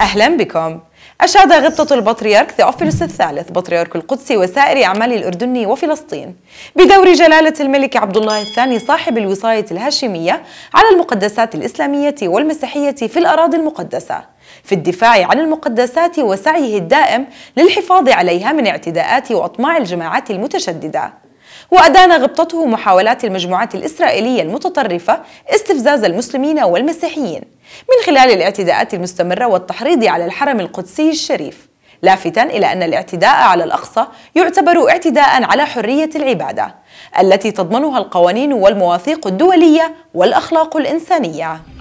أهلا بكم أشاد غبطة البطريرك ثيوفيلوس الثالث بطريرك القدس وسائر أعمال الأردن وفلسطين بدور جلالة الملك عبد الله الثاني صاحب الوصاية الهاشمية على المقدسات الإسلامية والمسيحية في الأراضي المقدسة في الدفاع عن المقدسات وسعيه الدائم للحفاظ عليها من اعتداءات وأطماع الجماعات المتشددة وأدان غبطته محاولات المجموعات الإسرائيلية المتطرفة استفزاز المسلمين والمسيحيين من خلال الاعتداءات المستمرة والتحريض على الحرم القدسي الشريف لافتا إلى أن الاعتداء على الأقصى يعتبر اعتداء على حرية العبادة التي تضمنها القوانين والمواثيق الدولية والأخلاق الإنسانية